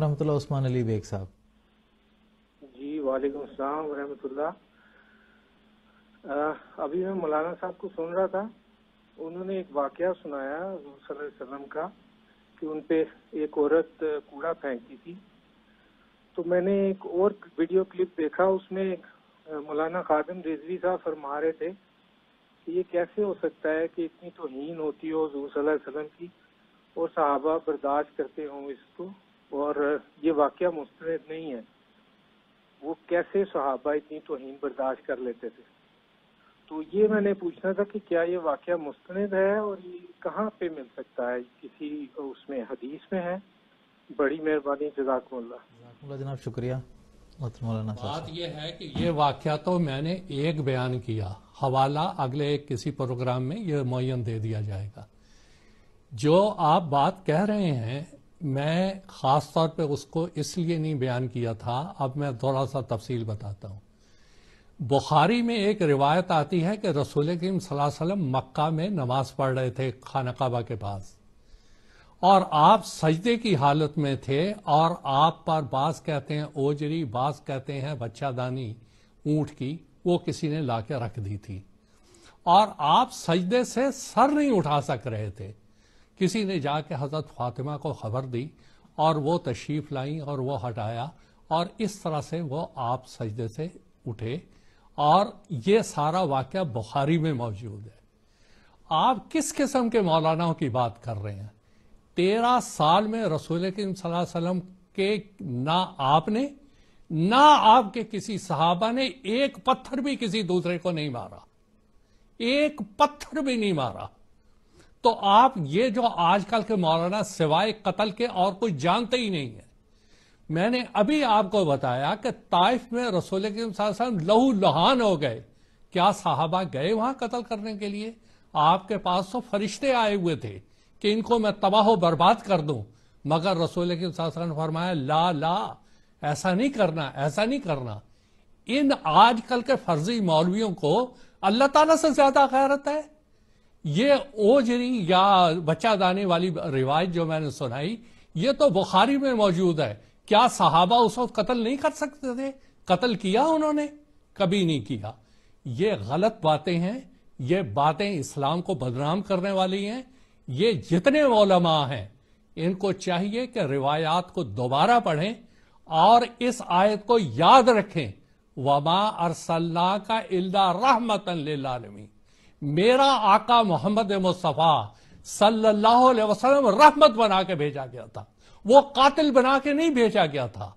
Rahmatullah Usman Ali bag साहब जी वालेकुम अस्सलाम रहमतुल्ला अभी मैं मौलाना साहब को सुन रहा था उन्होंने एक वाक्य सुनाया वसल्लम का कि उन पे एक औरत कूड़ा फेंकती थी तो मैंने एक और वीडियो क्लिप देखा उसमें मौलाना खादिम रिजवी साहब फरमा रहे थे कि ये कैसे हो सकता है कि इतनी तोहन होती हो सल्लम की और साहबा बर्दाश्त करते हों इसको और ये वाक्य मुस्तरद नहीं है वो कैसे सहाबा इतनी तोहन बर्दाश्त कर लेते थे तो ये मैंने पूछना था कि क्या ये वाक़ मुस्तंद है और ये कहाँ पे मिल सकता है किसी उसमें हदीस में है बड़ी मेहरबानी जजाक जनाब शुक्रिया बात यह है कि ये वाक़ तो मैंने एक बयान किया हवाला अगले एक किसी प्रोग्राम में ये मुन दे दिया जाएगा जो आप बात कह रहे हैं मैं ख़ास तौर पे उसको इसलिए नहीं बयान किया था अब मैं थोड़ा सा तफसील बताता हूं बुखारी में एक रिवायत आती है कि रसूल करीम मक्का में नमाज पढ़ रहे थे खान काबा के पास और आप सजदे की हालत में थे और आप पर बास कहते हैं ओजरी बास कहते हैं बच्चादानी ऊंट की वो किसी ने लाके रख दी थी और आप सजदे से सर नहीं उठा सक रहे थे किसी ने जाके हजरत फातिमा को खबर दी और वो तशरीफ लाई और वो हटाया और इस तरह से वो आप सजदे से उठे और ये सारा वाक़ बुखारी में मौजूद है आप किस किस्म के मौलानाओं की बात कर रहे हैं तेरह साल में रसूल वसल्लम के ना आपने ना आपके किसी साहबा ने एक पत्थर भी किसी दूसरे को नहीं मारा एक पत्थर भी नहीं मारा तो आप ये जो आजकल के मौलाना सिवाय कत्ल के और कुछ जानते ही नहीं है मैंने अभी आपको बताया कि ताइफ में रसोल के लहू लुहान हो गए क्या साहबा गए वहां कत्ल करने के लिए आपके पास तो फरिश्ते आए हुए थे कि इनको मैं तबाह बर्बाद कर दूं मगर रसोल के फरमाया ला ला ऐसा नहीं करना ऐसा नहीं करना इन आजकल के फर्जी मौलवियों को अल्लाह तला से ज्यादा गैरत है ये ओजरी या बच्चा दाने वाली रिवायत जो मैंने सुनाई ये तो बुखारी में मौजूद है क्या साहबा उस वक्त कत्ल नहीं कर सकते थे कत्ल किया उन्होंने कभी नहीं किया ये गलत बातें हैं ये बातें इस्लाम को बदनाम करने वाली हैं ये जितने मौलमा हैं इनको चाहिए कि रिवायात को दोबारा पढ़ें और इस आयत को याद रखें वमा अरसल्ला का इल्दा रहमतन लालमी मेरा आका मोहम्मद मुस्तफ़ा सल्लल्लाहु अलैहि वसल्लम रहमत बना के भेजा गया था वो कातिल बना के नहीं भेजा गया था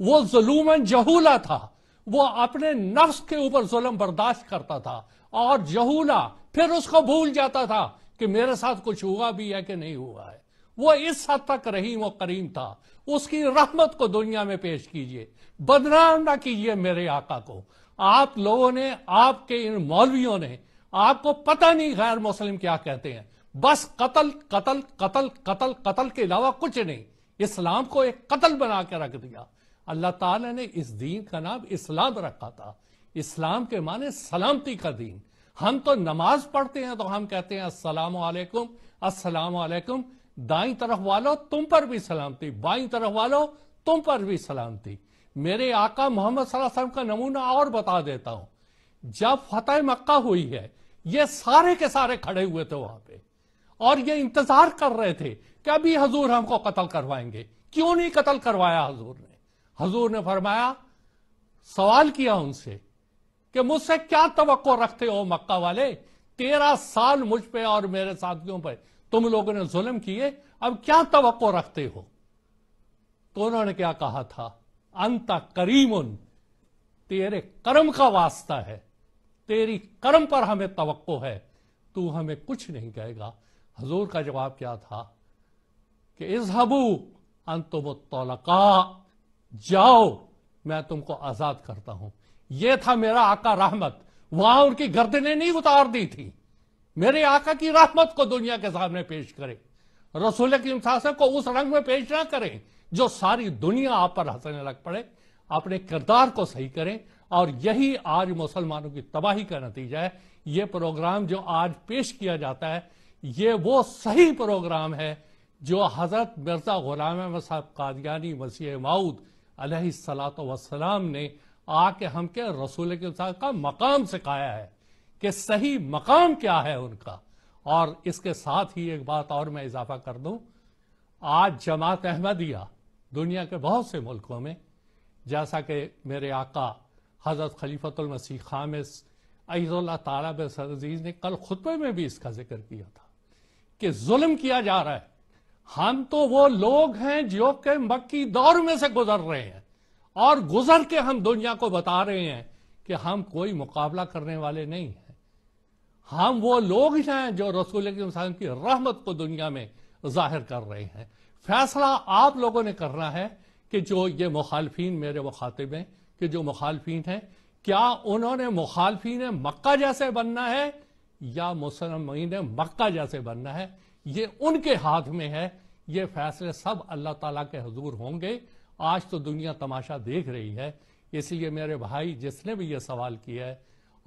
वो जुलूमन जहूला था वो अपने नफ्स के ऊपर जुलम बर्दाश्त करता था और जहूला फिर उसको भूल जाता था कि मेरे साथ कुछ हुआ भी है कि नहीं हुआ है वो इस हद तक रहीम और करीम था उसकी रहमत को दुनिया में पेश कीजिए बदनाम ना कीजिए मेरे आका को आप लोगों ने आपके इन मौलवियों ने आपको पता नहीं गैर मुस्लिम क्या कहते हैं बस कतल कतल कतल कतल कतल के अलावा कुछ नहीं इस्लाम को एक कतल बना के रख दिया अल्लाह ताला ने इस दीन का नाम इस्लाम रखा था इस्लाम के माने सलामती का दीन हम तो नमाज पढ़ते हैं तो हम कहते हैं अस्सलाम वालेकुम अस्सलाम वालेकुम दाई तरफ वालों तुम पर भी सलामती बाई तरफ वालों तुम पर भी सलामती मेरे आका मोहम्मद वसल्लम का नमूना और बता देता हूं जब फतेह मक्का हुई है ये सारे के सारे खड़े हुए थे वहां पे और ये इंतजार कर रहे थे कि अभी हजूर हमको कत्ल करवाएंगे क्यों नहीं कत्ल करवाया हजूर ने हजूर ने फरमाया सवाल किया उनसे कि मुझसे क्या तो रखते हो मक्का वाले तेरह साल मुझ पे और मेरे साथियों पर तुम लोगों ने जुल्म किए अब क्या तो रखते हो तो उन्होंने क्या कहा था अंत करीम तेरे कर्म का वास्ता है तेरी कर्म पर हमें तो है तू हमें कुछ नहीं कहेगा हजूर का जवाब क्या था कि इस हबू अंत जाओ मैं तुमको आजाद करता हूं यह था मेरा आका रहमत वहां उनकी गर्दने नहीं उतार दी थी मेरे आका की रहमत को दुनिया के सामने पेश करें रसूल की इंसासन को उस रंग में पेश ना करें जो सारी दुनिया आप पर हंसने लग पड़े अपने किरदार को सही करें और यही आज मुसलमानों की तबाही का नतीजा है ये प्रोग्राम जो आज पेश किया जाता है ये वो सही प्रोग्राम है जो हजरत मिर्जा गुलाम अहमद साहब कादयानी वसीह माऊद सलात वसलाम ने आके हम के रसूल के साहब का मकाम सिखाया है कि सही मकाम क्या है उनका और इसके साथ ही एक बात और मैं इजाफा कर दूं आज जमात अहमदिया दुनिया के बहुत से मुल्कों में जैसा कि मेरे आका हज़रत खलीफतमसीह खामिस अज़ल्ला तारा बसरजीज़ ने कल खुतबे में भी इसका जिक्र किया था कि जुल्म किया जा रहा है हम तो वो लोग हैं जो के मक्की दौर में से गुजर रहे हैं और गुजर के हम दुनिया को बता रहे हैं कि हम कोई मुकाबला करने वाले नहीं हैं हम वो लोग हैं जो रसूल वसलम की रहमत को दुनिया में जाहिर कर रहे हैं फैसला आप लोगों ने करना है कि जो ये मुखालफी मेरे मुखातिब हैं कि जो मुखालफी हैं क्या उन्होंने मुखालफी ने मक्का जैसे बनना है या मुसलमान ने मक्का जैसे बनना है ये उनके हाथ में है ये फैसले सब अल्लाह ताला के हजूर होंगे आज तो दुनिया तमाशा देख रही है इसलिए मेरे भाई जिसने भी ये सवाल किया है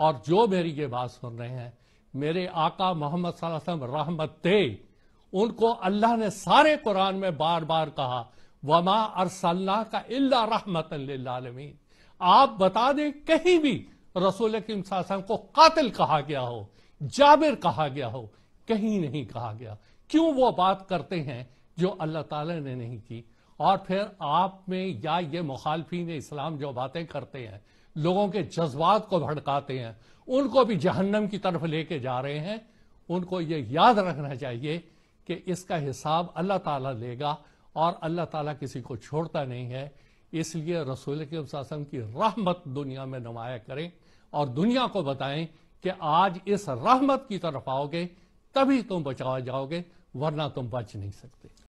और जो मेरी ये बात सुन रहे हैं मेरे आका मोहम्मद रहमत ते उनको अल्लाह ने सारे कुरान में बार बार कहा वमा अरसल्ला का इल्ला रहमत आलमीन आप बता दें कहीं भी रसूल करीम को कातिल कहा गया हो जाबिर कहा गया हो कहीं नहीं कहा गया क्यों वो बात करते हैं जो अल्लाह ताला ने नहीं की और फिर आप में या ये मुखालफी इस्लाम जो बातें करते हैं लोगों के जज्बात को भड़काते हैं उनको भी जहन्नम की तरफ लेके जा रहे हैं उनको ये याद रखना चाहिए कि इसका हिसाब अल्लाह ताला लेगा और अल्लाह ताला किसी को छोड़ता नहीं है इसलिए रसूल के की रहमत दुनिया में नुमाया करें और दुनिया को बताएं कि आज इस रहमत की तरफ आओगे तभी तुम बचाए जाओगे वरना तुम बच नहीं सकते